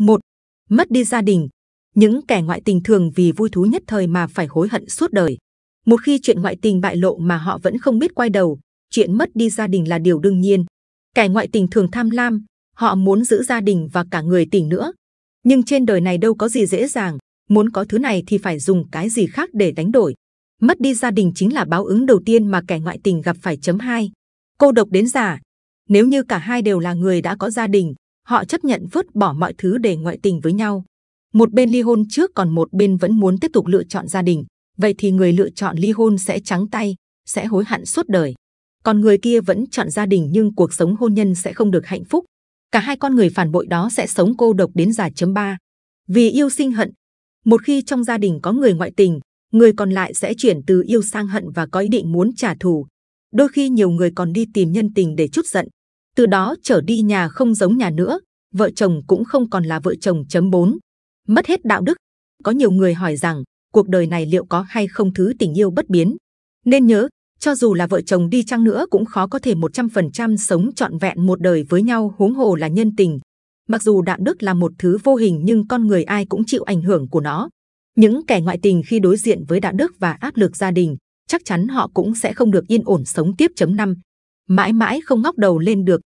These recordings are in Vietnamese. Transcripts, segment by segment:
một mất đi gia đình những kẻ ngoại tình thường vì vui thú nhất thời mà phải hối hận suốt đời một khi chuyện ngoại tình bại lộ mà họ vẫn không biết quay đầu chuyện mất đi gia đình là điều đương nhiên kẻ ngoại tình thường tham lam họ muốn giữ gia đình và cả người tình nữa nhưng trên đời này đâu có gì dễ dàng muốn có thứ này thì phải dùng cái gì khác để đánh đổi mất đi gia đình chính là báo ứng đầu tiên mà kẻ ngoại tình gặp phải chấm hai cô độc đến già nếu như cả hai đều là người đã có gia đình họ chấp nhận vứt bỏ mọi thứ để ngoại tình với nhau. Một bên ly hôn trước còn một bên vẫn muốn tiếp tục lựa chọn gia đình, vậy thì người lựa chọn ly hôn sẽ trắng tay, sẽ hối hận suốt đời. Còn người kia vẫn chọn gia đình nhưng cuộc sống hôn nhân sẽ không được hạnh phúc. Cả hai con người phản bội đó sẽ sống cô độc đến già chấm ba. Vì yêu sinh hận, một khi trong gia đình có người ngoại tình, người còn lại sẽ chuyển từ yêu sang hận và có ý định muốn trả thù. Đôi khi nhiều người còn đi tìm nhân tình để chút giận, từ đó trở đi nhà không giống nhà nữa, vợ chồng cũng không còn là vợ chồng chấm bốn. Mất hết đạo đức. Có nhiều người hỏi rằng cuộc đời này liệu có hay không thứ tình yêu bất biến. Nên nhớ, cho dù là vợ chồng đi chăng nữa cũng khó có thể 100% sống trọn vẹn một đời với nhau huống hồ là nhân tình. Mặc dù đạo đức là một thứ vô hình nhưng con người ai cũng chịu ảnh hưởng của nó. Những kẻ ngoại tình khi đối diện với đạo đức và áp lực gia đình, chắc chắn họ cũng sẽ không được yên ổn sống tiếp chấm năm. Mãi mãi không ngóc đầu lên được,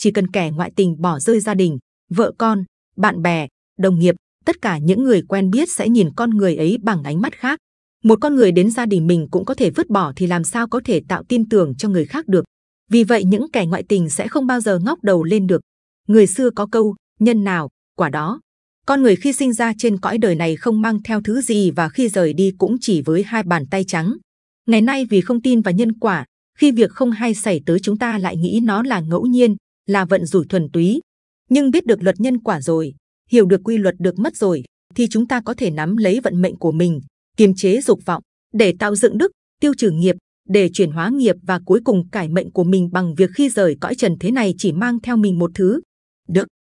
chỉ cần kẻ ngoại tình bỏ rơi gia đình, vợ con, bạn bè, đồng nghiệp, tất cả những người quen biết sẽ nhìn con người ấy bằng ánh mắt khác. Một con người đến gia đình mình cũng có thể vứt bỏ thì làm sao có thể tạo tin tưởng cho người khác được. Vì vậy những kẻ ngoại tình sẽ không bao giờ ngóc đầu lên được. Người xưa có câu, nhân nào, quả đó. Con người khi sinh ra trên cõi đời này không mang theo thứ gì và khi rời đi cũng chỉ với hai bàn tay trắng. Ngày nay vì không tin vào nhân quả, khi việc không hay xảy tới chúng ta lại nghĩ nó là ngẫu nhiên, là vận rủi thuần túy. Nhưng biết được luật nhân quả rồi, hiểu được quy luật được mất rồi, thì chúng ta có thể nắm lấy vận mệnh của mình, kiềm chế dục vọng, để tạo dựng đức, tiêu trừ nghiệp, để chuyển hóa nghiệp và cuối cùng cải mệnh của mình bằng việc khi rời cõi trần thế này chỉ mang theo mình một thứ, đức.